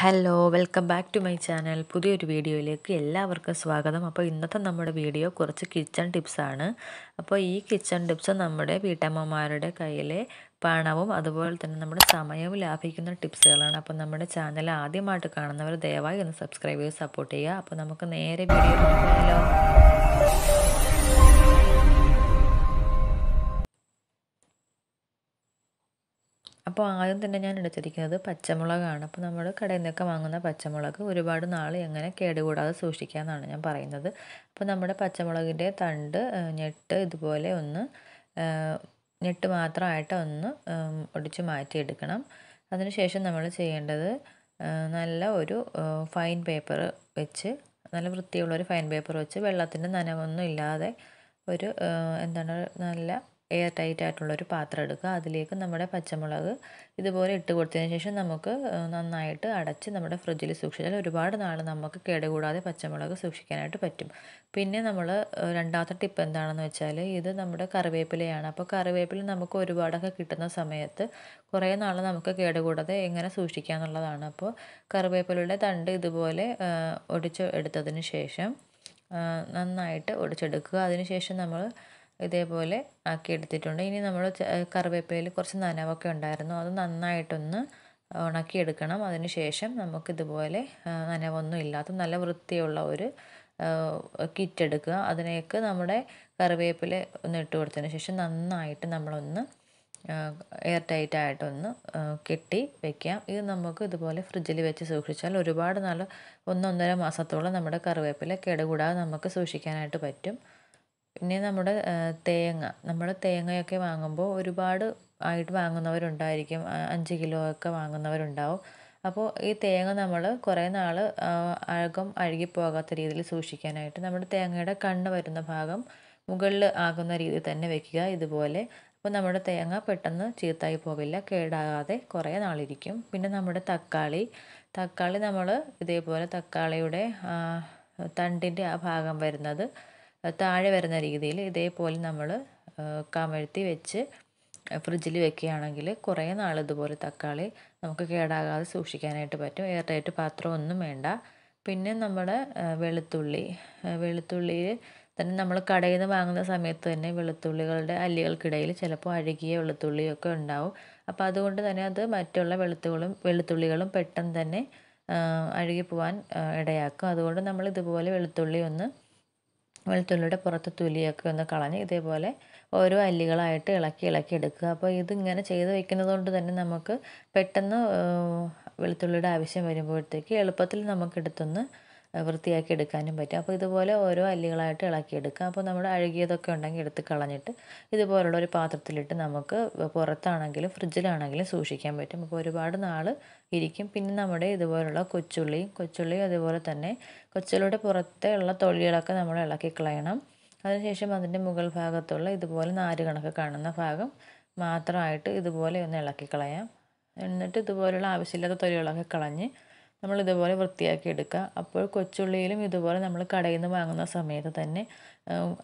hello welcome back to my channel പുതിയൊരു വീഡിയോയിലേക്ക് എല്ലാവർക്കും സ്വാഗതം അപ്പോൾ ഇന്നത്തെ നമ്മുടെ വീഡിയോ കുറച്ച് കിച്ചൺ ടിപ്സാണ് അപ്പോൾ ഈ കിച്ചൺ ടിപ്സ് നമ്മുടെ വീട്ടമ്മമാരുടെ കയ്യിലെ പണവും അതുപോലെ തന്നെ നമ്മുടെ സമയവും ലാഭിക്കുന്ന ടിപ്സുകളാണ് അപ്പോൾ നമ്മുടെ ചാനൽ ആദ്യമായിട്ട് കാണുന്നവർ ദയവായി ഒന്ന് സബ്സ്ക്രൈബ് ചെയ്ത് സപ്പോർട്ട് ചെയ്യുക അപ്പോൾ നമുക്ക് നേരെ വീഡിയോ അപ്പോൾ ആദ്യം തന്നെ ഞാൻ എടുത്തിരിക്കുന്നത് പച്ചമുളകാണ് അപ്പോൾ നമ്മൾ കടയിൽ നിന്നൊക്കെ വാങ്ങുന്ന പച്ചമുളക് ഒരുപാട് നാൾ എങ്ങനെ കേടുകൂടാതെ സൂക്ഷിക്കാമെന്നാണ് ഞാൻ പറയുന്നത് അപ്പോൾ നമ്മുടെ പച്ചമുളകിൻ്റെ തണ്ട് ഞെട്ട് ഇതുപോലെ ഒന്ന് ഞെട്ട് മാത്രമായിട്ട് ഒന്ന് ഒടിച്ച് മാറ്റിയെടുക്കണം അതിനുശേഷം നമ്മൾ ചെയ്യേണ്ടത് നല്ല ഒരു ഫൈൻ പേപ്പർ വെച്ച് നല്ല വൃത്തിയുള്ള ഒരു ഫൈൻ പേപ്പർ വെച്ച് വെള്ളത്തിൻ്റെ നനവൊന്നും ഇല്ലാതെ ഒരു എന്താണ് നല്ല എയർ ടൈറ്റ് ആയിട്ടുള്ളൊരു പാത്രം എടുക്കുക അതിലേക്ക് നമ്മുടെ പച്ചമുളക് ഇതുപോലെ ഇട്ട് കൊടുത്തതിന് ശേഷം നമുക്ക് നന്നായിട്ട് അടച്ച് നമ്മുടെ ഫ്രിഡ്ജിൽ സൂക്ഷിച്ചാൽ ഒരുപാട് നാൾ നമുക്ക് കേടുകൂടാതെ പച്ചമുളക് സൂക്ഷിക്കാനായിട്ട് പറ്റും പിന്നെ നമ്മൾ രണ്ടാമത്തെ ടിപ്പ് എന്താണെന്ന് വെച്ചാൽ ഇത് നമ്മുടെ കറിവേപ്പിലയാണ് അപ്പോൾ കറിവേപ്പില നമുക്ക് ഒരുപാടൊക്കെ കിട്ടുന്ന സമയത്ത് കുറേ നാൾ നമുക്ക് കേടുകൂടാതെ എങ്ങനെ സൂക്ഷിക്കുക എന്നുള്ളതാണ് അപ്പോൾ കറിവേപ്പിലയുടെ തണ്ട് ഇതുപോലെ ഒടിച്ച് എടുത്തതിന് ശേഷം നന്നായിട്ട് ഒടിച്ചെടുക്കുക അതിനുശേഷം നമ്മൾ ഇതേപോലെ ആക്കി എടുത്തിട്ടുണ്ട് ഇനി നമ്മൾ കറിവേപ്പിലയിൽ കുറച്ച് നനവൊക്കെ ഉണ്ടായിരുന്നു അത് നന്നായിട്ടൊന്ന് ഉണക്കിയെടുക്കണം അതിന് ശേഷം നമുക്കിതുപോലെ നനവൊന്നും ഇല്ലാത്ത നല്ല വൃത്തിയുള്ള ഒരു കിറ്റ് എടുക്കുക അതിനേക്ക് നമ്മുടെ കറിവേപ്പില ഒന്ന് ഇട്ട് കൊടുത്തതിന് ശേഷം നന്നായിട്ട് നമ്മളൊന്ന് എയർ ടൈറ്റ് ആയിട്ടൊന്ന് കെട്ടി വെക്കാം ഇത് നമുക്ക് ഇതുപോലെ ഫ്രിഡ്ജിൽ വെച്ച് സൂക്ഷിച്ചാൽ ഒരുപാട് നാൾ ഒന്നൊന്നര മാസത്തോളം നമ്മുടെ കറിവേപ്പില കേടുകൂടാതെ നമുക്ക് സൂക്ഷിക്കാനായിട്ട് പറ്റും പിന്നെ നമ്മുടെ തേങ്ങ നമ്മൾ തേങ്ങയൊക്കെ വാങ്ങുമ്പോൾ ഒരുപാട് ആയിട്ട് വാങ്ങുന്നവരുണ്ടായിരിക്കും അഞ്ച് കിലോ ഒക്കെ വാങ്ങുന്നവരുണ്ടാവും അപ്പോൾ ഈ തേങ്ങ നമ്മൾ കുറേ നാൾ അകം അഴുകിപ്പോകാത്ത രീതിയിൽ സൂക്ഷിക്കാനായിട്ട് നമ്മുടെ തേങ്ങയുടെ കണ്ണ് വരുന്ന ഭാഗം മുകളിൽ ആകുന്ന രീതിയിൽ തന്നെ വെക്കുക ഇതുപോലെ അപ്പോൾ നമ്മുടെ തേങ്ങ പെട്ടെന്ന് ചീത്തായി പോകില്ല കേടാകാതെ കുറേ നാളിരിക്കും പിന്നെ നമ്മുടെ തക്കാളി തക്കാളി നമ്മൾ ഇതേപോലെ തക്കാളിയുടെ തണ്ടിൻ്റെ ആ ഭാഗം വരുന്നത് താഴെ വരുന്ന രീതിയിൽ ഇതേപോലെ നമ്മൾ കമഴ്ത്തി വെച്ച് ഫ്രിഡ്ജിൽ വെക്കുകയാണെങ്കിൽ കുറേ നാൾ ഇതുപോലെ തക്കാളി നമുക്ക് കേടാകാതെ സൂക്ഷിക്കാനായിട്ട് പറ്റും എയർടൈറ്റ് പാത്രം ഒന്നും വേണ്ട പിന്നെ നമ്മുടെ വെളുത്തുള്ളി വെളുത്തുള്ളിയിൽ തന്നെ നമ്മൾ കടയിൽ നിന്ന് വാങ്ങുന്ന സമയത്ത് തന്നെ വെളുത്തുള്ളികളുടെ അല്ലികൾക്കിടയിൽ ചിലപ്പോൾ അഴുകിയ വെളുത്തുള്ളിയൊക്കെ ഉണ്ടാവും അപ്പോൾ അതുകൊണ്ട് തന്നെ അത് മറ്റുള്ള വെളുത്തുകളും വെളുത്തുള്ളികളും പെട്ടെന്ന് തന്നെ അഴുകി പോവാൻ ഇടയാക്കും അതുകൊണ്ട് നമ്മൾ ഇതുപോലെ വെളുത്തുള്ളി ഒന്ന് വെളുത്തുള്ളിയുടെ പുറത്ത് തുലിയൊക്കെ ഒന്ന് കളഞ്ഞ് ഇതേപോലെ ഓരോ അല്ലികളായിട്ട് ഇളക്കി ഇളക്കി എടുക്കുക അപ്പോൾ ഇതിങ്ങനെ ചെയ്ത് വെക്കുന്നത് കൊണ്ട് തന്നെ നമുക്ക് പെട്ടെന്ന് വെളുത്തുള്ളിയുടെ ആവശ്യം വരുമ്പോഴത്തേക്ക് എളുപ്പത്തിൽ നമുക്കെടുത്തൊന്ന് വൃത്തിയാക്കി എടുക്കാനും പറ്റും അപ്പോൾ ഇതുപോലെ ഓരോ അല്ലികളായിട്ട് എടുക്കാം അപ്പോൾ നമ്മുടെ അഴുകിയതൊക്കെ ഉണ്ടെങ്കിൽ എടുത്ത് കളഞ്ഞിട്ട് ഇതുപോലുള്ള ഒരു പാത്രത്തിലിട്ട് നമുക്ക് പുറത്താണെങ്കിലും ഫ്രിഡ്ജിലാണെങ്കിലും സൂക്ഷിക്കാൻ പറ്റും അപ്പോൾ ഒരുപാട് നാൾ ഇരിക്കും പിന്നെ നമ്മുടെ ഇതുപോലുള്ള കൊച്ചുള്ളിയും കൊച്ചുള്ളിയും അതുപോലെ തന്നെ കൊച്ചുള്ളിയുടെ പുറത്തെ ഉള്ള തൊലികളൊക്കെ നമ്മൾ ഇളക്കി കളയണം അതിനുശേഷം അതിൻ്റെ മുകൾ ഭാഗത്തുള്ള ഇതുപോലെ നാര് കണക്ക് കാണുന്ന ഭാഗം മാത്രമായിട്ട് ഇതുപോലെ ഒന്ന് ഇളക്കി കളയാം എന്നിട്ട് ഇതുപോലുള്ള ആവശ്യമില്ലാത്ത തൊലികളൊക്കെ കളഞ്ഞ് നമ്മൾ ഇതുപോലെ വൃത്തിയാക്കി എടുക്കുക അപ്പോൾ കൊച്ചുള്ളിയിലും ഇതുപോലെ നമ്മൾ കടയിൽ നിന്ന് വാങ്ങുന്ന സമയത്ത് തന്നെ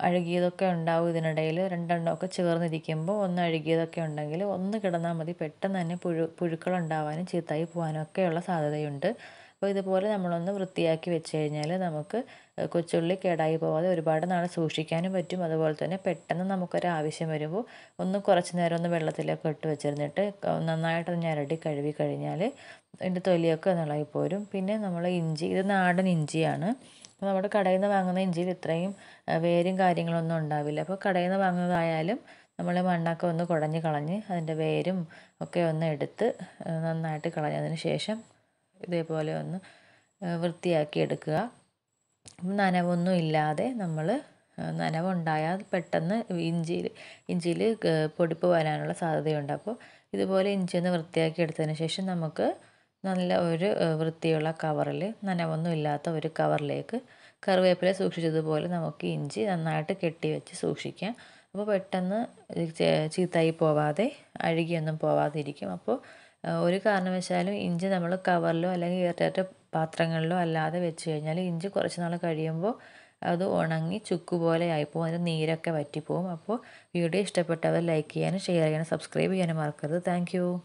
അഴുകിയതൊക്കെ ഉണ്ടാവും ഇതിനിടയിൽ രണ്ടെണ്ണമൊക്കെ ചേർന്നിരിക്കുമ്പോൾ ഒന്ന് അഴുകിയതൊക്കെ ഉണ്ടെങ്കിൽ ഒന്ന് കിടന്നാൽ മതി പെട്ടെന്ന് തന്നെ പുഴു പുഴുക്കൾ ഉണ്ടാവാനും ചീത്തയായി പോകാനും ഒക്കെയുള്ള സാധ്യതയുണ്ട് അപ്പോൾ ഇതുപോലെ നമ്മളൊന്ന് വൃത്തിയാക്കി വെച്ച് കഴിഞ്ഞാൽ നമുക്ക് കൊച്ചുള്ളി കേടായി പോവാതെ ഒരുപാട് നാൾ സൂക്ഷിക്കാനും പറ്റും അതുപോലെ തന്നെ പെട്ടെന്ന് നമുക്കൊരാവശ്യം വരുമ്പോൾ ഒന്ന് കുറച്ച് നേരം ഒന്ന് വെള്ളത്തിലൊക്കെ ഇട്ട് വെച്ചിരുന്നിട്ട് നന്നായിട്ട് ഞരടി കഴുകി കഴിഞ്ഞാൽ അതിൻ്റെ തൊലിയൊക്കെ നിളകി പോരും പിന്നെ നമ്മൾ ഇഞ്ചി ഇത് നാടൻ ഇഞ്ചിയാണ് അപ്പോൾ നമ്മുടെ കടയിൽ നിന്ന് വാങ്ങുന്ന ഇഞ്ചിയിൽ ഇത്രയും വേരും കാര്യങ്ങളൊന്നും ഉണ്ടാവില്ല അപ്പോൾ കടയിൽ നിന്ന് വാങ്ങുന്നതായാലും നമ്മൾ മണ്ണൊക്കെ ഒന്ന് കുടഞ്ഞ് കളഞ്ഞ് അതിൻ്റെ വേരും ഒക്കെ ഒന്ന് എടുത്ത് നന്നായിട്ട് കളഞ്ഞതിന് ശേഷം ഇതേപോലെ ഒന്ന് വൃത്തിയാക്കി എടുക്കുക നനവൊന്നും ഇല്ലാതെ നമ്മൾ നനവുണ്ടായാൽ പെട്ടെന്ന് ഇഞ്ചിയിൽ ഇഞ്ചിയിൽ പൊടിപ്പ് വരാനുള്ള സാധ്യതയുണ്ട് അപ്പോൾ ഇതുപോലെ ഇഞ്ചി ഒന്ന് വൃത്തിയാക്കി എടുത്തതിന് ശേഷം നമുക്ക് നല്ല ഒരു വൃത്തിയുള്ള കവറിൽ നനവൊന്നും ഇല്ലാത്ത ഒരു കവറിലേക്ക് കറിവേപ്പില സൂക്ഷിച്ചതുപോലെ നമുക്ക് ഇഞ്ചി നന്നായിട്ട് കെട്ടി വെച്ച് സൂക്ഷിക്കാം അപ്പോൾ പെട്ടെന്ന് ചീത്തായി പോവാതെ അഴുകിയൊന്നും പോവാതിരിക്കും അപ്പോൾ ഒരു കാരണവശാലും ഇഞ്ചി നമ്മൾ കവറിലോ അല്ലെങ്കിൽ എയർടൈറ്റ് പാത്രങ്ങളിലോ അല്ലാതെ വെച്ച് കഴിഞ്ഞാൽ ഇഞ്ചി കുറച്ച് നാൾ കഴിയുമ്പോൾ അത് ഉണങ്ങി ചുക്ക് പോലെ ആയിപ്പോവും അതിൻ്റെ നീരൊക്കെ വറ്റിപ്പോവും അപ്പോൾ വീഡിയോ ഇഷ്ടപ്പെട്ടവർ ലൈക്ക് ചെയ്യാനും ഷെയർ ചെയ്യാനും സബ്സ്ക്രൈബ് ചെയ്യാനും മറക്കരുത് താങ്ക്